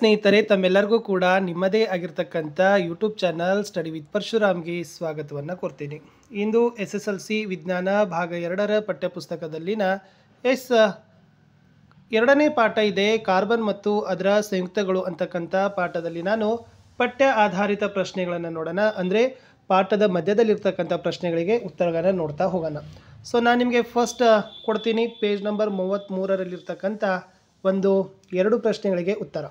ಸ್ನೇಹಿತರೆ ತಮ್ಮೆಲ್ಲರಿಗೂ ಕೂಡ ನಿಮ್ಮದೇ ಆಗಿರ್ತಕ್ಕಂಥ ಯೂಟ್ಯೂಬ್ ಚಾನಲ್ ಸ್ಟಡಿ ವಿತ್ ಪರಶುರಾಮ್ಗೆ ಸ್ವಾಗತವನ್ನು ಕೊಡ್ತೀನಿ ಇಂದು ಎಸ್ ಎಸ್ ಎಲ್ ಸಿ ವಿಜ್ಞಾನ ಭಾಗ ಎರಡರ ಪಠ್ಯಪುಸ್ತಕದಲ್ಲಿನ ಎಸ್ ಎರಡನೇ ಪಾಠ ಇದೆ ಕಾರ್ಬನ್ ಮತ್ತು ಅದರ ಸಂಯುಕ್ತಗಳು ಅಂತಕ್ಕಂಥ ಪಾಠದಲ್ಲಿ ನಾನು ಪಠ್ಯ ಆಧಾರಿತ ಪ್ರಶ್ನೆಗಳನ್ನು ನೋಡೋಣ ಅಂದರೆ ಪಾಠದ ಮಧ್ಯದಲ್ಲಿರ್ತಕ್ಕಂಥ ಪ್ರಶ್ನೆಗಳಿಗೆ ಉತ್ತರಗಳನ್ನು ನೋಡ್ತಾ ಹೋಗೋಣ ಸೊ ನಾನು ನಿಮಗೆ ಫಸ್ಟ್ ಕೊಡ್ತೀನಿ ಪೇಜ್ ನಂಬರ್ ಮೂರರಲ್ಲಿರ್ತಕ್ಕಂಥ ಒಂದು ಎರಡು ಪ್ರಶ್ನೆಗಳಿಗೆ ಉತ್ತರ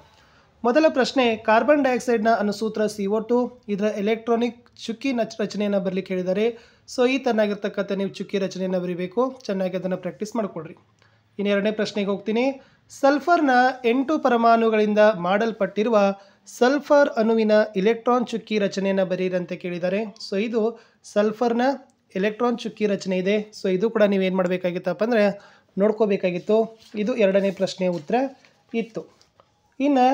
ಮೊದಲ ಪ್ರಶ್ನೆ ಕಾರ್ಬನ್ ಡೈಆಕ್ಸೈಡ್ನ ಅನುಸೂತ್ರ ಸಿ ಒ ಟು ಇದರ ಎಲೆಕ್ಟ್ರಾನಿಕ್ ಚುಕ್ಕಿ ನಚ್ ರಚನೆಯನ್ನು ಬರಲಿಕ್ಕೆ ಕೇಳಿದ್ದಾರೆ ಸೊ ಈ ತನ್ನಾಗಿರ್ತಕ್ಕಂಥ ನೀವು ಚುಕ್ಕಿ ರಚನೆಯನ್ನು ಬರೀಬೇಕು ಚೆನ್ನಾಗಿ ಅದನ್ನು ಪ್ರಾಕ್ಟೀಸ್ ಮಾಡಿಕೊಡ್ರಿ ಇನ್ನೆರಡನೇ ಪ್ರಶ್ನೆಗೆ ಹೋಗ್ತೀನಿ ಸಲ್ಫರ್ನ ಎಂಟು ಪರಮಾಣುಗಳಿಂದ ಮಾಡಲ್ಪಟ್ಟಿರುವ ಸಲ್ಫರ್ ಅಣುವಿನ ಇಲೆಕ್ಟ್ರಾನ್ ಚುಕ್ಕಿ ರಚನೆಯನ್ನು ಬರೀರಂತೆ ಕೇಳಿದ್ದಾರೆ ಸೊ ಇದು ಸಲ್ಫರ್ನ ಎಲೆಕ್ಟ್ರಾನ್ ಚುಕ್ಕಿ ರಚನೆ ಇದೆ ಸೊ ಇದು ಕೂಡ ನೀವೇನು ಮಾಡಬೇಕಾಗಿತ್ತಪ್ಪ ಅಂದರೆ ನೋಡ್ಕೋಬೇಕಾಗಿತ್ತು ಇದು ಎರಡನೇ ಪ್ರಶ್ನೆ ಉತ್ತರ ಇತ್ತು ಇನ್ನು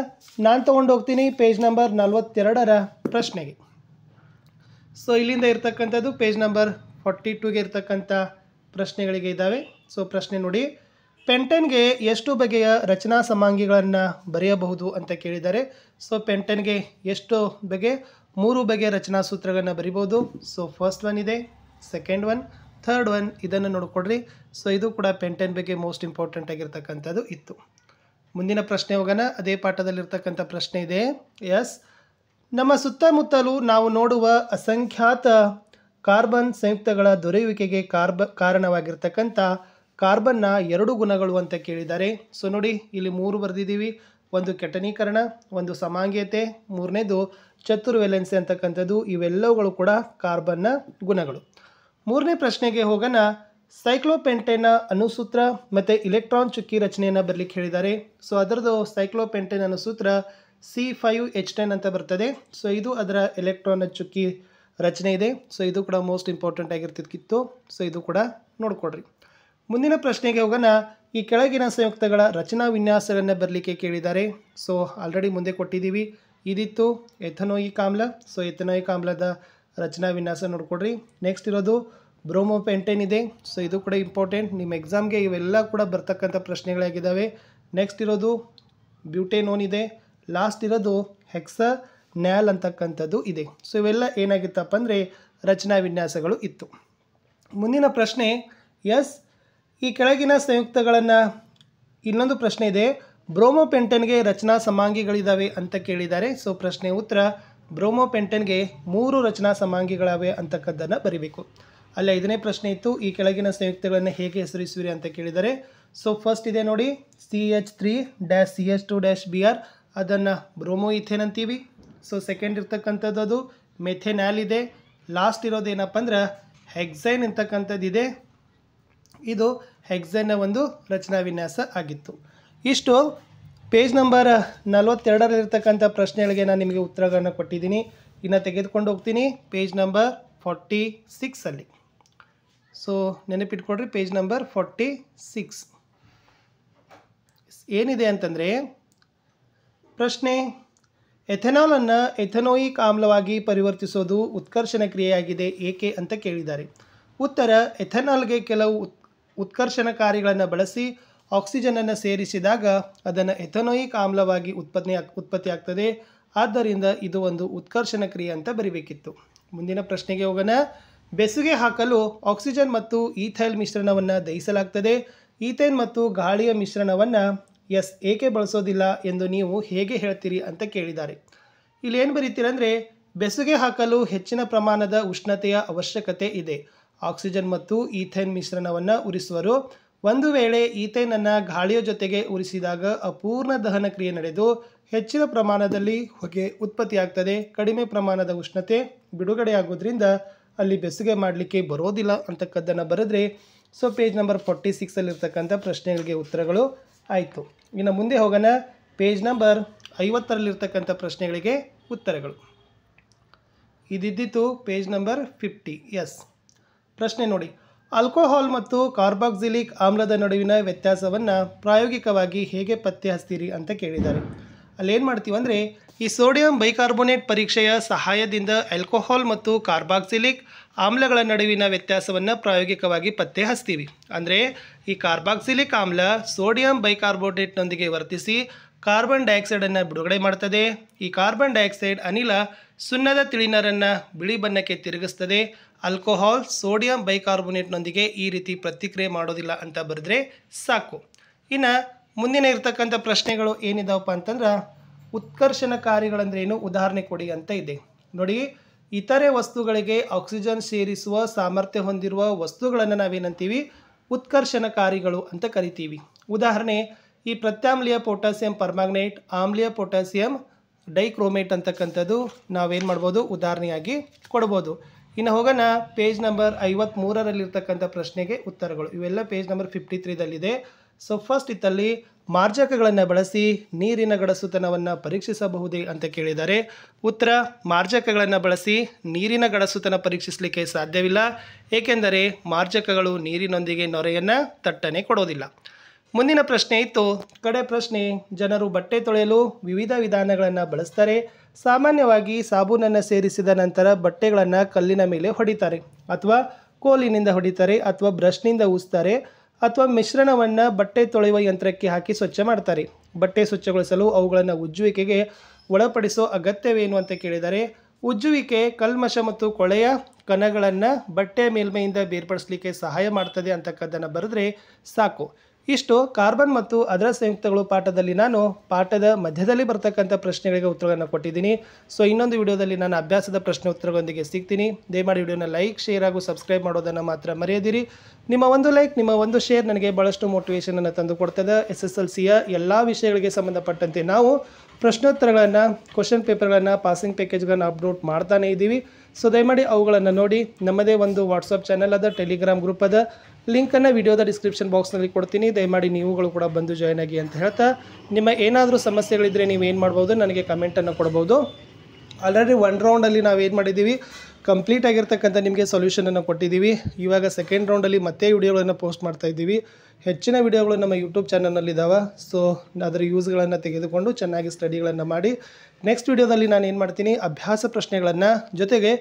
ನಾನು ತೊಗೊಂಡು ಹೋಗ್ತೀನಿ ಪೇಜ್ ನಂಬರ್ ನಲ್ವತ್ತೆರಡರ ಪ್ರಶ್ನೆಗೆ ಸೊ ಇಲ್ಲಿಂದ ಇರ್ತಕ್ಕಂಥದ್ದು ಪೇಜ್ ನಂಬರ್ ಫಾರ್ಟಿ ಟೂಗೆ ಇರ್ತಕ್ಕಂಥ ಪ್ರಶ್ನೆಗಳಿಗೆ ಇದ್ದಾವೆ ಸೊ ಪ್ರಶ್ನೆ ನೋಡಿ ಪೆಂಟನ್ಗೆ ಎಷ್ಟು ಬಗೆಯ ರಚನಾ ಸಮಾಂಗಿಗಳನ್ನು ಬರೆಯಬಹುದು ಅಂತ ಕೇಳಿದ್ದಾರೆ ಸೊ ಪೆಂಟನ್ಗೆ ಎಷ್ಟು ಬಗೆ ಮೂರು ಬಗೆಯ ರಚನಾ ಸೂತ್ರಗಳನ್ನು ಬರಿಬೋದು ಸೊ ಫಸ್ಟ್ ಒನ್ ಇದೆ ಸೆಕೆಂಡ್ ಒನ್ ಥರ್ಡ್ ಒನ್ ಇದನ್ನು ನೋಡಿಕೊಡ್ರಿ ಸೊ ಇದು ಕೂಡ ಪೆಂಟೆನ್ ಬಗ್ಗೆ ಮೋಸ್ಟ್ ಇಂಪಾರ್ಟೆಂಟ್ ಆಗಿರ್ತಕ್ಕಂಥದ್ದು ಇತ್ತು ಮುಂದಿನ ಪ್ರಶ್ನೆ ಹೋಗೋಣ ಅದೇ ಪಾಠದಲ್ಲಿರ್ತಕ್ಕಂಥ ಪ್ರಶ್ನೆ ಇದೆ ಎಸ್ ನಮ್ಮ ಸುತ್ತಮುತ್ತಲು ನಾವು ನೋಡುವ ಅಸಂಖ್ಯಾತ ಕಾರ್ಬನ್ ಸಂಯುಕ್ತಗಳ ದೊರೆಯುವಿಕೆಗೆ ಕಾರ್ಬ ಕಾರಣವಾಗಿರ್ತಕ್ಕಂಥ ಕಾರ್ಬನ್ನ ಎರಡು ಗುಣಗಳು ಅಂತ ಕೇಳಿದ್ದಾರೆ ಸೊ ನೋಡಿ ಇಲ್ಲಿ ಮೂರು ಬರೆದಿದ್ದೀವಿ ಒಂದು ಕೆಟನೀಕರಣ ಒಂದು ಸಮಾಂಗೀಯತೆ ಮೂರನೇದು ಚತುರ್ವೆಲೆನ್ಸಿ ಅಂತಕ್ಕಂಥದ್ದು ಇವೆಲ್ಲವುಗಳು ಕೂಡ ಕಾರ್ಬನ್ನ ಗುಣಗಳು ಮೂರನೇ ಪ್ರಶ್ನೆಗೆ ಹೋಗೋಣ ಸೈಕ್ಲೋಪೆಂಟೆನ ಅನುಸೂತ್ರ ಮತ್ತು ಇಲೆಕ್ಟ್ರಾನ್ ಚುಕ್ಕಿ ರಚನೆಯನ್ನು ಬರಲಿಕ್ಕೆ ಹೇಳಿದ್ದಾರೆ ಸೊ ಅದರದ್ದು ಸೈಕ್ಲೋಪೆಂಟೆನ್ ಅನುಸೂತ್ರ ಸಿ ಫೈವ್ ಎಚ್ ಟೆನ್ ಅಂತ ಬರ್ತದೆ ಸೊ ಇದು ಅದರ ಎಲೆಕ್ಟ್ರಾನ್ ಚುಕ್ಕಿ ರಚನೆ ಇದೆ ಸೊ ಇದು ಕೂಡ ಮೋಸ್ಟ್ ಇಂಪಾರ್ಟೆಂಟ್ ಆಗಿರ್ತಿದ್ಕಿತ್ತು ಸೊ ಇದು ಕೂಡ ನೋಡ್ಕೊಡ್ರಿ ಮುಂದಿನ ಪ್ರಶ್ನೆಗೆ ಹೋಗೋಣ ಈ ಕೆಳಗಿನ ಸಂಯುಕ್ತಗಳ ರಚನಾ ವಿನ್ಯಾಸಗಳನ್ನು ಬರಲಿಕ್ಕೆ ಕೇಳಿದ್ದಾರೆ ಸೊ ಆಲ್ರೆಡಿ ಮುಂದೆ ಕೊಟ್ಟಿದ್ದೀವಿ ಇದಿತ್ತು ಎಥನೋಯಿಕ್ ಆಮ್ಲ ಸೊ ಎಥನೋಯಿಕ್ ಆಮ್ಲದ ರಚನಾ ವಿನ್ಯಾಸ ನೋಡ್ಕೊಡ್ರಿ ನೆಕ್ಸ್ಟ್ ಇರೋದು ಬ್ರೋಮೋ ಇದೆ ಸೊ ಇದು ಕೂಡ ಇಂಪಾರ್ಟೆಂಟ್ ನಿಮ್ಮ ಎಕ್ಸಾಮ್ಗೆ ಇವೆಲ್ಲ ಕೂಡ ಬರ್ತಕ್ಕಂಥ ಪ್ರಶ್ನೆಗಳಾಗಿದ್ದಾವೆ ನೆಕ್ಸ್ಟ್ ಇರೋದು ಬ್ಯೂಟೇನೋನ್ ಇದೆ ಲಾಸ್ಟ್ ಇರೋದು ಹೆಕ್ಸ ನ್ಯಾಲ್ ಅಂತಕ್ಕಂಥದ್ದು ಇದೆ ಸೊ ಇವೆಲ್ಲ ಏನಾಗಿತ್ತಪ್ಪ ಅಂದರೆ ರಚನಾ ವಿನ್ಯಾಸಗಳು ಇತ್ತು ಮುಂದಿನ ಪ್ರಶ್ನೆ ಎಸ್ ಈ ಕೆಳಗಿನ ಸಂಯುಕ್ತಗಳನ್ನು ಇನ್ನೊಂದು ಪ್ರಶ್ನೆ ಇದೆ ಬ್ರೋಮೋ ಪೆಂಟನ್ಗೆ ರಚನಾ ಸಮಾಂಗಿಗಳಿದ್ದಾವೆ ಅಂತ ಕೇಳಿದ್ದಾರೆ ಸೊ ಪ್ರಶ್ನೆ ಉತ್ತರ ಬ್ರೋಮೋ ಪೆಂಟನ್ಗೆ ಮೂರು ರಚನಾ ಸಮಾಂಗಿಗಳಾವೆ ಅಂತಕ್ಕಂಥದ್ದನ್ನು ಬರಿಬೇಕು ಅಲ್ಲಿ ಐದನೇ ಪ್ರಶ್ನೆ ಇತ್ತು ಈ ಕೆಳಗಿನ ಸಂಯುಕ್ತಗಳನ್ನು ಹೇಗೆ ಹೆಸರಿಸುವಿರಿ ಅಂತ ಕೇಳಿದ್ದಾರೆ ಸೊ ಫಸ್ಟ್ ಇದೆ ನೋಡಿ C H three dash C H two dash B R ಅದನ್ನು ಬ್ರೋಮೋ ಇಥೇನ್ ಅಂತೀವಿ ಸೊ ಸೆಕೆಂಡ್ ಇರ್ತಕ್ಕಂಥದ್ದು ಅದು ಮೆಥೆನ್ಯಾಲ್ ಇದೆ ಲಾಸ್ಟ್ ಇರೋದು ಏನಪ್ಪ ಅಂದ್ರೆ ಹೆಕ್ಸೈನ್ ಇರ್ತಕ್ಕಂಥದ್ದು ಇದೆ ಇದು ಹೆಕ್ಸೈನ್ನ ಒಂದು ರಚನಾ ವಿನ್ಯಾಸ ಆಗಿತ್ತು ಇಷ್ಟು ಪೇಜ್ ನಂಬರ್ ನಲವತ್ತೆರಡರಲ್ಲಿರ್ತಕ್ಕಂಥ ಪ್ರಶ್ನೆಗಳಿಗೆ ನಾನು ನಿಮಗೆ ಉತ್ತರಗಳನ್ನು ಕೊಟ್ಟಿದ್ದೀನಿ ಇನ್ನು ತೆಗೆದುಕೊಂಡು ಹೋಗ್ತೀನಿ ಪೇಜ್ ನಂಬರ್ ಫಾರ್ಟಿ ಸಿಕ್ಸಲ್ಲಿ ಸೊ ನೆನಪಿಟ್ಕೊಡ್ರಿ ಪೇಜ್ ನಂಬರ್ ಫಾರ್ಟಿ ಸಿಕ್ಸ್ ಏನಿದೆ ಅಂತಂದರೆ ಪ್ರಶ್ನೆ ಎಥೆನಾಲನ್ನು ಎಥೆನೋಯಿಕ್ ಆಮ್ಲವಾಗಿ ಪರಿವರ್ತಿಸೋದು ಉತ್ಕರ್ಷಣ ಕ್ರಿಯೆಯಾಗಿದೆ ಏಕೆ ಅಂತ ಕೇಳಿದ್ದಾರೆ ಉತ್ತರ ಎಥೆನಾಲ್ಗೆ ಕೆಲವು ಉತ್ ಉತ್ಕರ್ಷಣ ಕಾರ್ಯಗಳನ್ನು ಬಳಸಿ ಆಕ್ಸಿಜನನ್ನು ಸೇರಿಸಿದಾಗ ಅದನ್ನು ಎಥನೋಯಿಕ್ ಆಮ್ಲವಾಗಿ ಉತ್ಪತ್ತಿ ಉತ್ಪತ್ತಿ ಆಗ್ತದೆ ಆದ್ದರಿಂದ ಇದು ಒಂದು ಉತ್ಕರ್ಷಣ ಕ್ರಿಯೆ ಅಂತ ಬರಿಬೇಕಿತ್ತು ಮುಂದಿನ ಪ್ರಶ್ನೆಗೆ ಹೋಗೋಣ ಬೆಸುಗೆ ಹಾಕಲು ಆಕ್ಸಿಜನ್ ಮತ್ತು ಈಥೈಲ್ ಮಿಶ್ರಣವನ್ನು ದಹಿಸಲಾಗ್ತದೆ ಈಥೈನ್ ಮತ್ತು ಗಾಳಿಯ ಮಿಶ್ರಣವನ್ನು ಎಸ್ ಏಕೆ ಬಳಸೋದಿಲ್ಲ ಎಂದು ನೀವು ಹೇಗೆ ಹೇಳ್ತೀರಿ ಅಂತ ಕೇಳಿದ್ದಾರೆ ಇಲ್ಲಿ ಏನು ಬರೀತೀರ ಬೆಸುಗೆ ಹಾಕಲು ಹೆಚ್ಚಿನ ಪ್ರಮಾಣದ ಉಷ್ಣತೆಯ ಅವಶ್ಯಕತೆ ಇದೆ ಆಕ್ಸಿಜನ್ ಮತ್ತು ಈಥೈನ್ ಮಿಶ್ರಣವನ್ನು ಉರಿಸುವರು ಒಂದು ವೇಳೆ ಈಥೈನನ್ನು ಗಾಳಿಯ ಜೊತೆಗೆ ಉರಿಸಿದಾಗ ಅಪೂರ್ಣ ದಹನ ಕ್ರಿಯೆ ನಡೆದು ಹೆಚ್ಚಿನ ಪ್ರಮಾಣದಲ್ಲಿ ಹೊಗೆ ಉತ್ಪತ್ತಿಯಾಗ್ತದೆ ಕಡಿಮೆ ಪ್ರಮಾಣದ ಉಷ್ಣತೆ ಬಿಡುಗಡೆಯಾಗೋದ್ರಿಂದ ಅಲ್ಲಿ ಬೆಸುಗೆ ಮಾಡಲಿಕ್ಕೆ ಬರೋದಿಲ್ಲ ಅಂತಕ್ಕದ್ದನ್ನು ಬರೆದ್ರೆ ಸೊ ಪೇಜ್ ನಂಬರ್ ಫೋರ್ಟಿ ಸಿಕ್ಸಲ್ಲಿರ್ತಕ್ಕಂಥ ಪ್ರಶ್ನೆಗಳಿಗೆ ಉತ್ತರಗಳು ಆಯಿತು ಇನ್ನು ಮುಂದೆ ಹೋಗೋಣ ಪೇಜ್ ನಂಬರ್ ಐವತ್ತರಲ್ಲಿರ್ತಕ್ಕಂಥ ಪ್ರಶ್ನೆಗಳಿಗೆ ಉತ್ತರಗಳು ಇದಿದ್ದಿತು ಪೇಜ್ ನಂಬರ್ ಫಿಫ್ಟಿ ಎಸ್ ಪ್ರಶ್ನೆ ನೋಡಿ ಆಲ್ಕೋಹಾಲ್ ಮತ್ತು ಕಾರ್ಬಾಕ್ಸಿಲಿಕ್ ಆಮ್ಲದ ನಡುವಿನ ವ್ಯತ್ಯಾಸವನ್ನು ಪ್ರಾಯೋಗಿಕವಾಗಿ ಹೇಗೆ ಪತ್ತೆ ಹಚ್ತೀರಿ ಅಂತ ಕೇಳಿದ್ದಾರೆ ಅಲ್ಲೇನು ಮಾಡ್ತೀವಿ ಅಂದರೆ ಈ ಸೋಡಿಯಂ ಬೈಕಾರ್ಬೋನೇಟ್ ಪರೀಕ್ಷೆಯ ಸಹಾಯದಿಂದ ಆಲ್ಕೋಹಾಲ್ ಮತ್ತು ಕಾರ್ಬಾಕ್ಸಿಲಿಕ್ ಆಮ್ಲಗಳ ನಡುವಿನ ವ್ಯತ್ಯಾಸವನ್ನು ಪ್ರಾಯೋಗಿಕವಾಗಿ ಪತ್ತೆ ಹಚ್ತೀವಿ ಅಂದರೆ ಈ ಕಾರ್ಬಾಕ್ಸಿಲಿಕ್ ಆಮ್ಲ ಸೋಡಿಯಂ ಬೈಕಾರ್ಬೋನೇಟ್ನೊಂದಿಗೆ ವರ್ತಿಸಿ ಕಾರ್ಬನ್ ಡೈಆಕ್ಸೈಡನ್ನು ಬಿಡುಗಡೆ ಮಾಡ್ತದೆ ಈ ಕಾರ್ಬನ್ ಡೈಆಕ್ಸೈಡ್ ಅನಿಲ ಸುಣ್ಣದ ತಿಳಿನರನ್ನು ಬಿಳಿ ಬಣ್ಣಕ್ಕೆ ತಿರುಗಿಸ್ತದೆ ಆಲ್ಕೋಹಾಲ್ ಸೋಡಿಯಂ ಬೈಕಾರ್ಬೋನೇಟ್ನೊಂದಿಗೆ ಈ ರೀತಿ ಪ್ರತಿಕ್ರಿಯೆ ಮಾಡೋದಿಲ್ಲ ಅಂತ ಬರೆದ್ರೆ ಸಾಕು ಇನ್ನು ಮುಂದಿನ ಇರ್ತಕ್ಕಂಥ ಪ್ರಶ್ನೆಗಳು ಏನಿದಾವಪ್ಪ ಅಂತಂದ್ರೆ ಉತ್ಕರ್ಷಣಕಾರಿಗಳಂದ್ರೇನು ಏನು ಉದಾಹರಣೆ ಕೊಡಿ ಅಂತ ಇದೆ ನೋಡಿ ಇತರೆ ವಸ್ತುಗಳಿಗೆ ಆಕ್ಸಿಜನ್ ಸೇರಿಸುವ ಸಾಮರ್ಥ್ಯ ಹೊಂದಿರುವ ವಸ್ತುಗಳನ್ನು ನಾವೇನಂತೀವಿ ಉತ್ಕರ್ಷಣಕಾರಿಗಳು ಅಂತ ಕರಿತೀವಿ ಉದಾಹರಣೆ ಈ ಪ್ರತ್ಯಾಮ್ಲೀಯ ಪೊಟ್ಯಾಸಿಯಂ ಪರ್ಮಾಗ್ನೇಟ್ ಆಮ್ಲೀಯ ಪೊಟ್ಯಾಸಿಯಂ ಡೈಕ್ರೋಮೇಟ್ ಅಂತಕ್ಕಂಥದ್ದು ನಾವೇನು ಮಾಡ್ಬೋದು ಉದಾಹರಣೆಯಾಗಿ ಕೊಡ್ಬೋದು ಇನ್ನು ಹೋಗೋಣ ಪೇಜ್ ನಂಬರ್ ಐವತ್ತ್ಮೂರರಲ್ಲಿರ್ತಕ್ಕಂಥ ಪ್ರಶ್ನೆಗೆ ಉತ್ತರಗಳು ಇವೆಲ್ಲ ಪೇಜ್ ನಂಬರ್ ಫಿಫ್ಟಿ ತ್ರೀದಲ್ಲಿದೆ ಸೊ ಫಸ್ಟ್ ಇತ್ತಲ್ಲಿ ಮಾರ್ಜಕಗಳನ್ನು ಬಳಸಿ ನೀರಿನ ಗಡಸುತನವನ್ನು ಪರೀಕ್ಷಿಸಬಹುದೇ ಅಂತ ಕೇಳಿದ್ದಾರೆ ಉತ್ತರ ಮಾರ್ಜಕಗಳನ್ನು ಬಳಸಿ ನೀರಿನ ಗಡಸುತನ ಪರೀಕ್ಷಿಸಲಿಕ್ಕೆ ಸಾಧ್ಯವಿಲ್ಲ ಏಕೆಂದರೆ ಮಾರ್ಜಕಗಳು ನೀರಿನೊಂದಿಗೆ ನೊರೆಯನ್ನು ತಟ್ಟನೆ ಕೊಡೋದಿಲ್ಲ ಮುಂದಿನ ಪ್ರಶ್ನೆ ಇತ್ತು ಕಡೆ ಪ್ರಶ್ನೆ ಜನರು ಬಟ್ಟೆ ತೊಳೆಯಲು ವಿವಿಧ ವಿಧಾನಗಳನ್ನು ಬಳಸ್ತಾರೆ ಸಾಮಾನ್ಯವಾಗಿ ಸಾಬೂನನ್ನು ಸೇರಿಸಿದ ನಂತರ ಬಟ್ಟೆಗಳನ್ನು ಕಲ್ಲಿನ ಮೇಲೆ ಹೊಡಿತಾರೆ ಅಥವಾ ಕೋಲಿನಿಂದ ಹೊಡಿತಾರೆ ಅಥವಾ ಬ್ರಷ್ನಿಂದ ಊಸ್ತಾರೆ ಅಥವಾ ಮಿಶ್ರಣವನ್ನು ಬಟ್ಟೆ ತೊಳೆಯುವ ಯಂತ್ರಕ್ಕೆ ಹಾಕಿ ಸ್ವಚ್ಛ ಮಾಡ್ತಾರೆ ಬಟ್ಟೆ ಸ್ವಚ್ಛಗೊಳಿಸಲು ಅವುಗಳನ್ನು ಉಜ್ಜುವಿಕೆಗೆ ಒಳಪಡಿಸೋ ಅಗತ್ಯವೇನು ಅಂತ ಕೇಳಿದರೆ ಉಜ್ಜುವಿಕೆ ಕಲ್ಮಶ ಮತ್ತು ಕೊಳೆಯ ಕಣಗಳನ್ನು ಬಟ್ಟೆ ಮೇಲ್ಮೈಯಿಂದ ಬೇರ್ಪಡಿಸಲಿಕ್ಕೆ ಸಹಾಯ ಮಾಡ್ತದೆ ಅಂತಕ್ಕದ್ದನ್ನು ಬರೆದ್ರೆ ಸಾಕು ಇಷ್ಟು ಕಾರ್ಬನ್ ಮತ್ತು ಅದರ ಸಂಯುಕ್ತಗಳು ಪಾಠದಲ್ಲಿ ನಾನು ಪಾಠದ ಮಧ್ಯದಲ್ಲಿ ಬರ್ತಕ್ಕಂಥ ಪ್ರಶ್ನೆಗಳಿಗೆ ಉತ್ತರಗಳನ್ನು ಕೊಟ್ಟಿದ್ದೀನಿ ಸೊ ಇನ್ನೊಂದು ವಿಡಿಯೋದಲ್ಲಿ ನಾನು ಅಭ್ಯಾಸದ ಪ್ರಶ್ನೆ ಉತ್ತರಗಳೊಂದಿಗೆ ಸಿಗ್ತೀನಿ ದಯಮಾಡಿ ವಿಡಿಯೋನ ಲೈಕ್ ಶೇರ್ ಹಾಗೂ ಸಬ್ಸ್ಕ್ರೈಬ್ ಮಾಡೋದನ್ನು ಮಾತ್ರ ಮರೆಯದಿರಿ ನಿಮ್ಮ ಒಂದು ಲೈಕ್ ನಿಮ್ಮ ಒಂದು ಶೇರ್ ನನಗೆ ಭಾಳಷ್ಟು ಮೋಟಿವೇಶನನ್ನು ಕೊಡ್ತದೆ ಎಸ್ ಎಸ್ ಎಲ್ ಸಿಯ ಎಲ್ಲ ವಿಷಯಗಳಿಗೆ ಸಂಬಂಧಪಟ್ಟಂತೆ ನಾವು ಪ್ರಶ್ನೋತ್ತರಗಳನ್ನು ಕ್ವಶನ್ ಪೇಪರ್ಗಳನ್ನು ಪಾಸಿಂಗ್ ಪ್ಯಾಕೇಜ್ಗಳನ್ನು ಅಪ್ಲೋಡ್ ಮಾಡ್ತಾನೇ ಇದ್ದೀವಿ ಸೊ ದಯಮಾಡಿ ಅವುಗಳನ್ನು ನೋಡಿ ನಮ್ಮದೇ ಒಂದು ವಾಟ್ಸಪ್ ಚಾನಲ್ ಅದ ಟೆಲಿಗ್ರಾಮ್ ಗ್ರೂಪ್ ಅದ ಲಿಂಕನ್ನು ವಿಡಿಯೋದ ಡಿಸ್ಕ್ರಿಪ್ಷನ್ ಬಾಕ್ಸ್ನಲ್ಲಿ ಕೊಡ್ತೀನಿ ದಯಮಾಡಿ ನೀವುಗಳು ಕೂಡ ಬಂದು ಜಾಯ್ನ್ ಆಗಿ ಅಂತ ಹೇಳ್ತಾ ನಿಮ್ಮ ಏನಾದರೂ ಸಮಸ್ಯೆಗಳಿದ್ದರೆ ನೀವು ಏನು ಮಾಡ್ಬೋದು ನನಗೆ ಕಮೆಂಟನ್ನು ಕೊಡ್ಬೋದು ಆಲ್ರೆಡಿ ಒನ್ ರೌಂಡಲ್ಲಿ ನಾವು ಏನು ಮಾಡಿದ್ದೀವಿ ಕಂಪ್ಲೀಟ್ ಆಗಿರ್ತಕ್ಕಂಥ ನಿಮಗೆ ಸೊಲ್ಯೂಷನನ್ನು ಕೊಟ್ಟಿದ್ದೀವಿ ಇವಾಗ ಸೆಕೆಂಡ್ ರೌಂಡಲ್ಲಿ ಮತ್ತೆ ವಿಡಿಯೋಗಳನ್ನು ಪೋಸ್ಟ್ ಮಾಡ್ತಾ ಇದ್ದೀವಿ ಹೆಚ್ಚಿನ ವಿಡಿಯೋಗಳು ನಮ್ಮ ಯೂಟ್ಯೂಬ್ ಚಾನಲ್ನಲ್ಲಿದ್ದಾವೆ ಸೊ ಅದರ ಯೂಸ್ಗಳನ್ನು ತೆಗೆದುಕೊಂಡು ಚೆನ್ನಾಗಿ ಸ್ಟಡಿಗಳನ್ನು ಮಾಡಿ ನೆಕ್ಸ್ಟ್ ವಿಡಿಯೋದಲ್ಲಿ ನಾನು ಏನು ಮಾಡ್ತೀನಿ ಅಭ್ಯಾಸ ಪ್ರಶ್ನೆಗಳನ್ನು ಜೊತೆಗೆ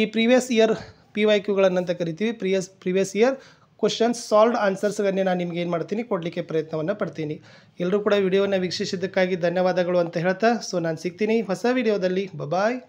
ಈ ಪ್ರೀವಿಯಸ್ ಇಯರ್ ಪಿ ವೈ ಕ್ಯೂಗಳನ್ನಂತ ಕರಿತೀವಿ ಪ್ರಿಯಸ್ ಪ್ರೀವಿಯಸ್ ಇಯರ್ ಕ್ವಶನ್ಸ್ ಸಾಲ್ವ್ಡ್ ಆನ್ಸರ್ಸ್ಗಳನ್ನೇ ನಾನು ನಿಮ್ಗೆ ಏನು ಮಾಡ್ತೀನಿ ಕೊಡಲಿಕ್ಕೆ ಪ್ರಯತ್ನವನ್ನು ಪಡ್ತೀನಿ ಎಲ್ಲರೂ ಕೂಡ ವಿಡಿಯೋನ ವೀಕ್ಷಿಸಿದ್ದಕ್ಕಾಗಿ ಧನ್ಯವಾದಗಳು ಅಂತ ಹೇಳ್ತಾ ಸೊ ನಾನು ಸಿಗ್ತೀನಿ ಹೊಸ ವಿಡಿಯೋದಲ್ಲಿ ಬಬಾಯ್